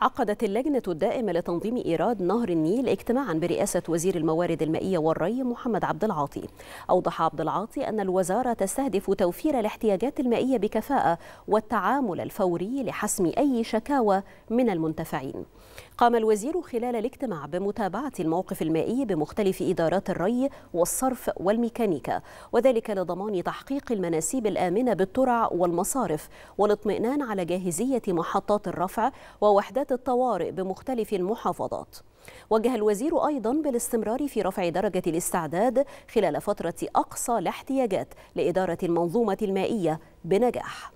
عقدت اللجنة الدائمة لتنظيم إيراد نهر النيل اجتماعا برئاسة وزير الموارد المائية والري محمد عبد العاطي أوضح عبد العاطي أن الوزارة تستهدف توفير الاحتياجات المائية بكفاءة والتعامل الفوري لحسم أي شكاوى من المنتفعين قام الوزير خلال الاجتماع بمتابعة الموقف المائي بمختلف إدارات الري والصرف والميكانيكا وذلك لضمان تحقيق المناسيب الآمنة بالترع والمصارف والاطمئنان على جاهزية محطات الرفع ووحدات حالات الطوارئ بمختلف المحافظات وجه الوزير أيضا بالاستمرار في رفع درجة الاستعداد خلال فترة أقصى الاحتياجات لإدارة المنظومة المائية بنجاح